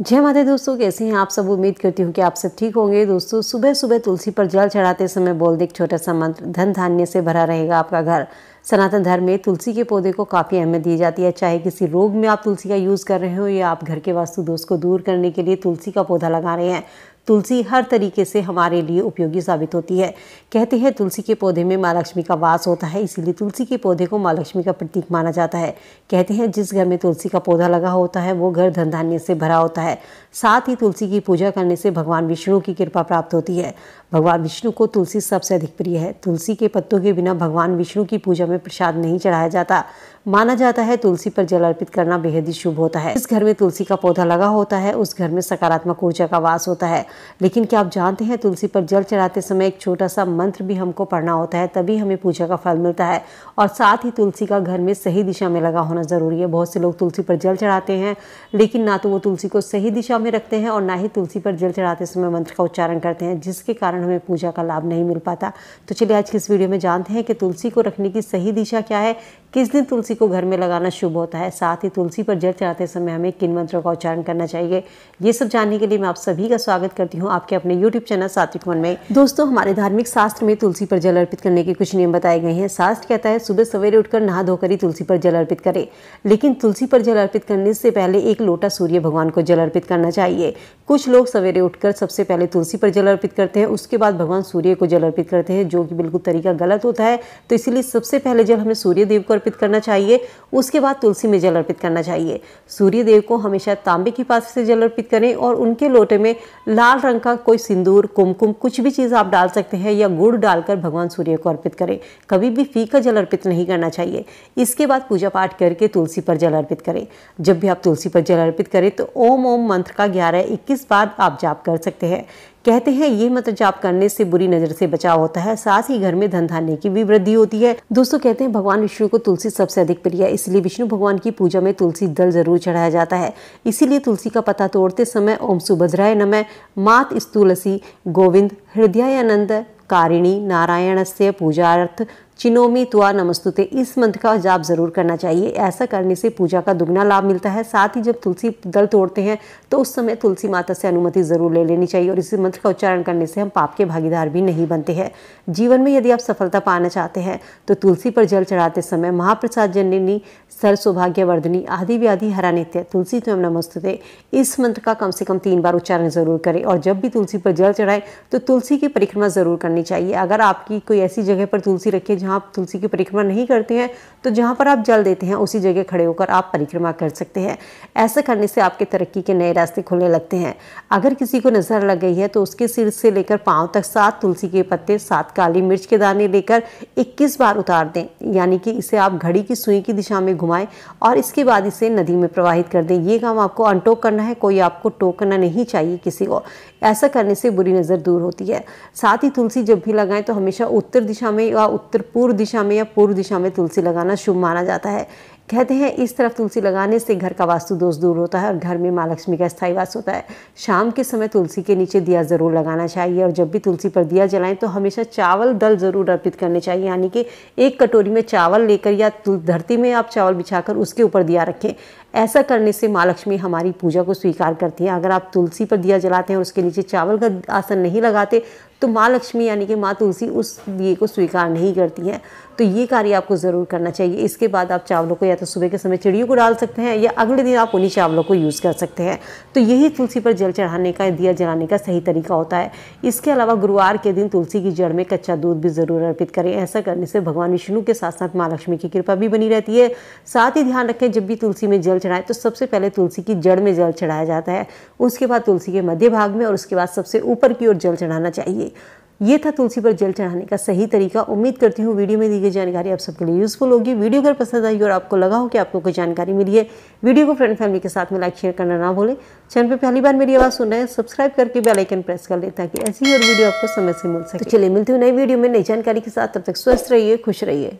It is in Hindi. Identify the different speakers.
Speaker 1: जय माता दोस्तों कैसे हैं आप सब उम्मीद करती हूँ कि आप सब ठीक होंगे दोस्तों सुबह सुबह तुलसी पर जल चढ़ाते समय बोल दे एक छोटा सा मंत्र धन धान्य से भरा रहेगा आपका घर सनातन धर्म में तुलसी के पौधे को काफ़ी अहमियत दी जाती है चाहे किसी रोग में आप तुलसी का यूज़ कर रहे हो या आप घर के वास्तु दोष को दूर करने के लिए तुलसी का पौधा लगा रहे हैं तुलसी हर तरीके से हमारे लिए उपयोगी साबित होती है कहते हैं तुलसी के पौधे में माँ लक्ष्मी का वास होता है इसीलिए तुलसी के पौधे को माँ लक्ष्मी का प्रतीक माना जाता है कहते हैं जिस घर में तुलसी का पौधा लगा होता है वो घर धन धान्य से भरा होता है साथ ही तुलसी की पूजा करने से भगवान विष्णु की कृपा प्राप्त होती है भगवान विष्णु को तुलसी सबसे अधिक प्रिय है तुलसी के पत्तों के बिना भगवान विष्णु की पूजा में प्रसाद नहीं चढ़ाया जाता माना जाता है तुलसी पर जल अर्पित करना बेहद ही शुभ होता है जिस घर में तुलसी का पौधा लगा होता है उस घर में सकारात्मक ऊर्जा का वास होता है लेकिन क्या आप जानते हैं तुलसी पर जल चढ़ाते समय एक छोटा सा मंत्र भी हमको पढ़ना होता है तभी हमें पूजा का फल मिलता है और साथ ही तुलसी का घर में सही दिशा में लगा होना ज़रूरी है बहुत से लोग तुलसी पर जल चढ़ाते हैं लेकिन ना तो वो तुलसी को सही दिशा में रखते हैं और ना ही तुलसी पर जल चढ़ाते समय मंत्र का उच्चारण करते हैं जिसके कारण हमें पूजा का लाभ नहीं मिल पाता तो चलिए आज की इस वीडियो में जानते हैं कि तुलसी को रखने की सही दिशा क्या है किस दिन तुलसी को घर में लगाना शुभ होता है साथ ही तुलसी पर जल चढ़ाते समय हमें किन मंत्रों का उच्चारण करना चाहिए ये सब जानने के लिए मैं आप सभी का स्वागत करती हूँ आपके अपने यूट्यूब चैनल सात्विक मन में दोस्तों हमारे धार्मिक शास्त्र में तुलसी पर जल अर्पित करने के कुछ नियम बताए गए हैं शास्त्र कहता है सुबह सवेरे उठकर नहा धोकर ही तुलसी पर जल अर्पित करे लेकिन तुलसी पर जल अर्पित करने से पहले एक लोटा सूर्य भगवान को जल अर्पित करना चाहिए कुछ लोग सवेरे उठकर सबसे पहले तुलसी पर जल अर्पित करते हैं उसके बाद भगवान सूर्य को जल अर्पित करते हैं जो कि बिल्कुल तरीका गलत होता है तो इसीलिए सबसे पहले जल हमें सूर्य देव को अर्पित करना चाहिए उसके बाद तुलसी में जल अर्पित करना चाहिए सूर्य देव को हमेशा तांबे की पात्र से जल अर्पित करें और उनके लोटे में लाल रंग का कोई सिंदूर कुमकुम कुछ भी चीज़ आप डाल सकते हैं या गुड़ डालकर भगवान सूर्य को अर्पित करें कभी भी फीका जल अर्पित नहीं करना चाहिए इसके बाद पूजा पाठ करके तुलसी पर जल अर्पित करें जब भी आप तुलसी पर जल अर्पित करें तो ओम ओम मंत्र का ग्यारह इक्कीस बार आप जाप कर सकते हैं कहते हैं ये मंत्र जाप करने से बुरी नजर से बचाव होता है साथ ही घर में धन धान्य की भी वृद्धि होती है दोस्तों कहते हैं भगवान विष्णु को तुलसी सबसे अधिक प्रिय है इसलिए विष्णु भगवान की पूजा में तुलसी दल जरूर चढ़ाया जाता है इसीलिए तुलसी का पता तोड़ते समय ओम सुभद्राय नमः मात इस तुलसी गोविंद हृदयानंद कारिणी नारायण से पूजार्थ चिनोमी तुआ नमस्तुते इस मंत्र का जाप जरूर करना चाहिए ऐसा करने से पूजा का दुगना लाभ मिलता है साथ ही जब तुलसी दल तोड़ते हैं तो उस समय तुलसी माता से अनुमति जरूर ले लेनी चाहिए और इस मंत्र का उच्चारण करने से हम पाप के भागीदार भी नहीं बनते हैं जीवन में यदि आप सफलता पाना चाहते हैं तो तुलसी पर जल चढ़ाते समय महाप्रसाद जननी सर सौभाग्यवर्धनी आदि व्याधि हरा नित्य तुलसी तुम नमस्तुते इस मंत्र का कम से कम तीन बार उच्चारण जरूर करें और जब भी तुलसी पर जल चढ़ाएं तो तुलसी की परिक्रमा जरूर करनी चाहिए अगर आपकी कोई ऐसी जगह पर तुलसी रखी जहाँ आप तुलसी की परिक्रमा नहीं करते हैं तो जहाँ पर आप जल देते हैं उसी जगह खड़े होकर आप परिक्रमा कर सकते हैं ऐसा करने से आपके तरक्की के नए रास्ते खुलने लगते हैं अगर किसी को नज़र लग गई है तो उसके सिर से लेकर पाँव तक सात तुलसी के पत्ते सात काली मिर्च के दाने लेकर इक्कीस बार उतार दें यानी कि इसे आप घड़ी की सुई की दिशा में घुमाएं और इसके बाद इसे नदी में प्रवाहित कर दें ये काम आपको अनटोक करना है कोई आपको टोकना नहीं चाहिए किसी को ऐसा करने से बुरी नज़र दूर होती है साथ ही तुलसी जब भी लगाएं तो हमेशा उत्तर दिशा में या उत्तर पूर्व दिशा में या पूर्व दिशा में तुलसी लगाना शुभ माना जाता है कहते हैं इस तरफ तुलसी लगाने से घर का वास्तु दोष दूर होता है और घर में माँ लक्ष्मी का स्थायी वास होता है शाम के समय तुलसी के नीचे दिया ज़रूर लगाना चाहिए और जब भी तुलसी पर दिया जलाएं तो हमेशा चावल दल ज़रूर अर्पित करने चाहिए यानी कि एक कटोरी में चावल लेकर या धरती में आप चावल बिछाकर उसके ऊपर दिया रखें ऐसा करने से माँ लक्ष्मी हमारी पूजा को स्वीकार करती हैं अगर आप तुलसी पर दिया जलाते हैं और उसके नीचे चावल का आसन नहीं लगाते तो माँ लक्ष्मी यानी कि माँ तुलसी उस दिए को स्वीकार नहीं करती हैं तो ये कार्य आपको ज़रूर करना चाहिए इसके बाद आप चावलों को या तो सुबह के समय चिड़ियों को डाल सकते हैं या अगले दिन आप उन्हीं चावलों को यूज़ कर सकते हैं तो यही तुलसी पर जल चढ़ाने का दिया जलाने का सही तरीका होता है इसके अलावा गुरुवार के दिन तुलसी की जड़ में कच्चा दूध भी ज़रूर अर्पित करें ऐसा करने से भगवान विष्णु के साथ साथ माँ लक्ष्मी की कृपा भी बनी रहती है साथ ही ध्यान रखें जब भी तुलसी में जल चढ़ाएं तो सबसे पहले तुलसी की जड़ में जल चढ़ाया जाता है उसके बाद तुलसी के मध्य भाग में और उसके बाद सबसे ऊपर की ओर जल चढ़ाना चाहिए करेंगे ये था तुलसी पर जल चढ़ाने का सही तरीका उम्मीद करती हूँ वीडियो में दी गई जानकारी आप सबके लिए यूज़फुल होगी वीडियो अगर पसंद आई और आपको लगा हो कि आपको कोई जानकारी मिली है वीडियो को फ्रेंड फैमिली के साथ में लाइक शेयर करना ना भूलें चैनल पर पहली बार मेरी आवाज़ सुन रहे हैं सब्सक्राइब करके बेलाइकन प्रेस कर लें ताकि ऐसी और वीडियो आपको समय से मिल सके तो चलिए मिलती हूँ नई वीडियो में नई जानकारी के साथ तब तक स्वस्थ रहिए खुश रहिए